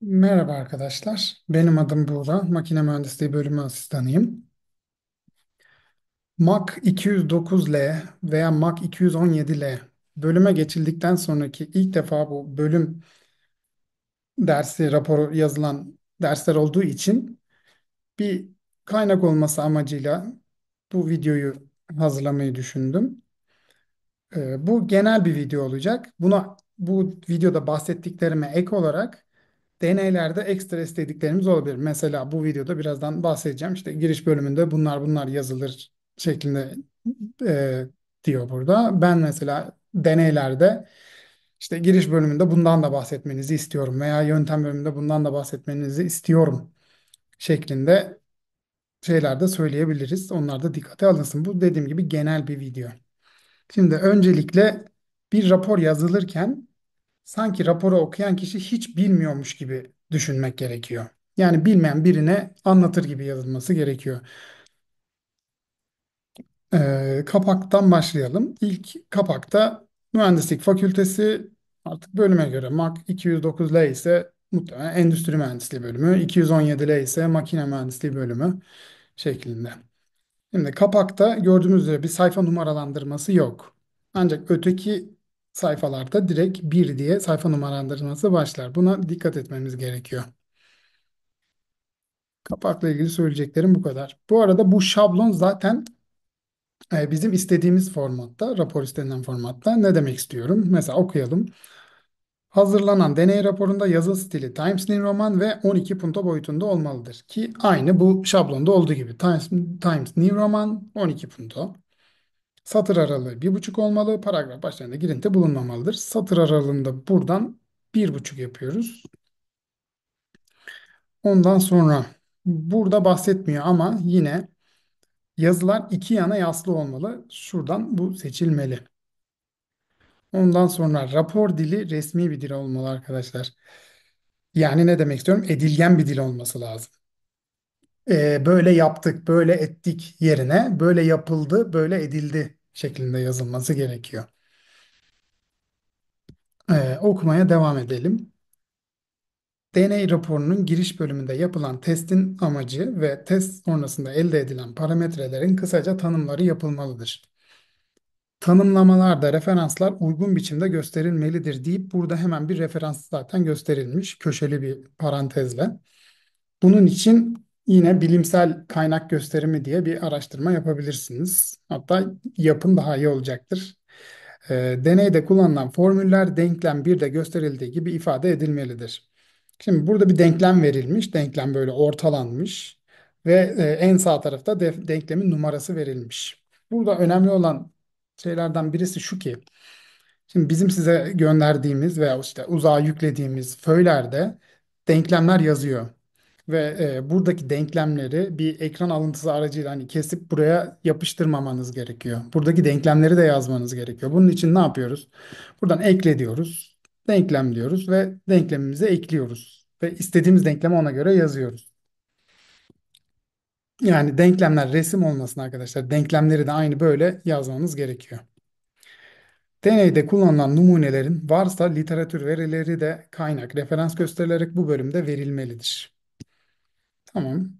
Merhaba arkadaşlar. Benim adım Buğra. Makine Mühendisliği bölümü asistanıyım. Mak 209L veya Mak 217L bölüme geçildikten sonraki ilk defa bu bölüm dersi raporu yazılan dersler olduğu için bir kaynak olması amacıyla bu videoyu hazırlamayı düşündüm. Ee, bu genel bir video olacak. Buna bu videoda bahsettiklerime ek olarak deneylerde ekstra istediklerimiz olabilir. Mesela bu videoda birazdan bahsedeceğim. İşte giriş bölümünde bunlar bunlar yazılır şeklinde e, diyor burada. Ben mesela deneylerde işte giriş bölümünde bundan da bahsetmenizi istiyorum veya yöntem bölümünde bundan da bahsetmenizi istiyorum şeklinde şeyler de söyleyebiliriz. Onlar da dikkate alınsın. Bu dediğim gibi genel bir video. Şimdi öncelikle bir rapor yazılırken sanki raporu okuyan kişi hiç bilmiyormuş gibi düşünmek gerekiyor. Yani bilmeyen birine anlatır gibi yazılması gerekiyor. Ee, kapaktan başlayalım. İlk kapakta mühendislik fakültesi artık bölüme göre MAK 209L ise muhtemelen endüstri mühendisliği bölümü, 217L ise makine mühendisliği bölümü şeklinde. Şimdi kapakta gördüğümüz üzere bir sayfa numaralandırması yok. Ancak öteki sayfalarda direkt 1 diye sayfa numaralandırması başlar. Buna dikkat etmemiz gerekiyor. Kapakla ilgili söyleyeceklerim bu kadar. Bu arada bu şablon zaten e, bizim istediğimiz formatta, rapor istenilen formatta. Ne demek istiyorum? Mesela okuyalım. Hazırlanan deney raporunda yazı stili Times New Roman ve 12 punto boyutunda olmalıdır. Ki aynı bu şablonda olduğu gibi. Times, Times New Roman 12 punto. Satır aralığı 1,5 olmalı. Paragraf başlarında girinti bulunmamalıdır. Satır aralığında buradan 1,5 yapıyoruz. Ondan sonra burada bahsetmiyor ama yine yazılar iki yana yaslı olmalı. Şuradan bu seçilmeli. Ondan sonra rapor dili resmi bir dil olmalı arkadaşlar. Yani ne demek istiyorum? Edilgen bir dil olması lazım e, böyle yaptık, böyle ettik yerine böyle yapıldı, böyle edildi şeklinde yazılması gerekiyor. Ee, okumaya devam edelim. DNA raporunun giriş bölümünde yapılan testin amacı ve test sonrasında elde edilen parametrelerin kısaca tanımları yapılmalıdır. Tanımlamalarda referanslar uygun biçimde gösterilmelidir deyip burada hemen bir referans zaten gösterilmiş köşeli bir parantezle. Bunun için Yine bilimsel kaynak gösterimi diye bir araştırma yapabilirsiniz. Hatta yapın daha iyi olacaktır. E, deneyde kullanılan formüller denklem bir gösterildiği gibi ifade edilmelidir. Şimdi burada bir denklem verilmiş. Denklem böyle ortalanmış ve e, en sağ tarafta de, denklemin numarası verilmiş. Burada önemli olan şeylerden birisi şu ki şimdi bizim size gönderdiğimiz veya işte uzağa yüklediğimiz föylerde denklemler yazıyor ve e, buradaki denklemleri bir ekran alıntısı aracıyla hani kesip buraya yapıştırmamanız gerekiyor. Buradaki denklemleri de yazmanız gerekiyor. Bunun için ne yapıyoruz? Buradan ekle diyoruz. Denklem diyoruz ve denklemimize ekliyoruz. Ve istediğimiz denklemi ona göre yazıyoruz. Yani denklemler resim olmasın arkadaşlar. Denklemleri de aynı böyle yazmanız gerekiyor. Deneyde kullanılan numunelerin varsa literatür verileri de kaynak referans gösterilerek bu bölümde verilmelidir. Tamam.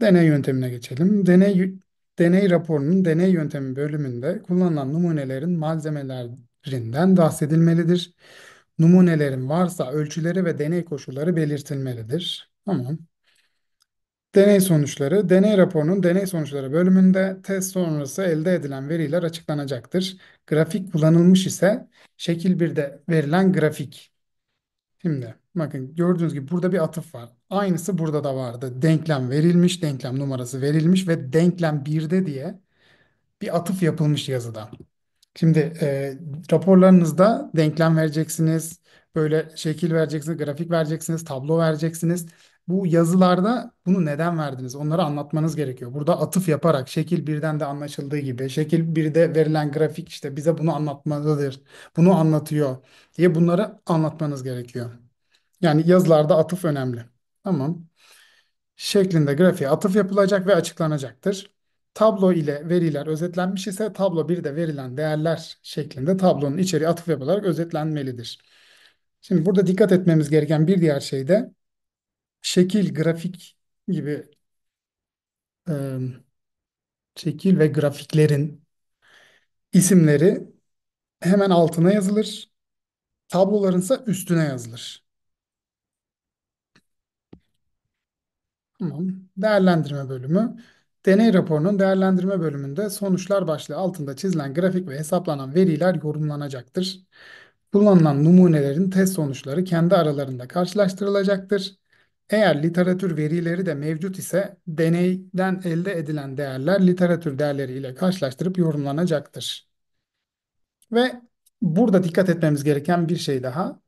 Deney yöntemine geçelim. Deney deney raporunun deney yöntemi bölümünde kullanılan numunelerin malzemelerinden bahsedilmelidir. Numunelerin varsa ölçüleri ve deney koşulları belirtilmelidir. Tamam. Deney sonuçları, deney raporunun deney sonuçları bölümünde test sonrası elde edilen veriler açıklanacaktır. Grafik kullanılmış ise şekil 1'de verilen grafik. Şimdi Bakın gördüğünüz gibi burada bir atıf var. Aynısı burada da vardı. Denklem verilmiş, denklem numarası verilmiş ve denklem 1'de diye bir atıf yapılmış yazıda. Şimdi e, raporlarınızda denklem vereceksiniz, böyle şekil vereceksiniz, grafik vereceksiniz, tablo vereceksiniz. Bu yazılarda bunu neden verdiniz? Onları anlatmanız gerekiyor. Burada atıf yaparak şekil birden de anlaşıldığı gibi şekil birde verilen grafik işte bize bunu anlatmalıdır. Bunu anlatıyor diye bunları anlatmanız gerekiyor. Yani yazılarda atıf önemli. Tamam. Şeklinde grafiğe atıf yapılacak ve açıklanacaktır. Tablo ile veriler özetlenmiş ise tablo bir de verilen değerler şeklinde tablonun içeriği atıf yapılarak özetlenmelidir. Şimdi burada dikkat etmemiz gereken bir diğer şey de şekil, grafik gibi e, şekil ve grafiklerin isimleri hemen altına yazılır. Tabloların ise üstüne yazılır. Tamam. Değerlendirme bölümü. Deney raporunun değerlendirme bölümünde sonuçlar başlığı altında çizilen grafik ve hesaplanan veriler yorumlanacaktır. Kullanılan numunelerin test sonuçları kendi aralarında karşılaştırılacaktır. Eğer literatür verileri de mevcut ise deneyden elde edilen değerler literatür değerleriyle karşılaştırıp yorumlanacaktır. Ve burada dikkat etmemiz gereken bir şey daha.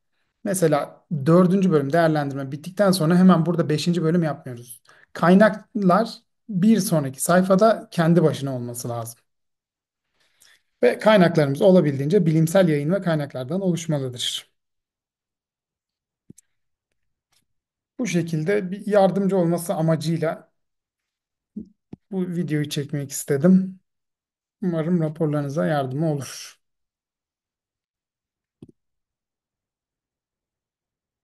Mesela dördüncü bölüm değerlendirme bittikten sonra hemen burada beşinci bölüm yapmıyoruz. Kaynaklar bir sonraki sayfada kendi başına olması lazım. Ve kaynaklarımız olabildiğince bilimsel yayın ve kaynaklardan oluşmalıdır. Bu şekilde bir yardımcı olması amacıyla bu videoyu çekmek istedim. Umarım raporlarınıza yardımı olur.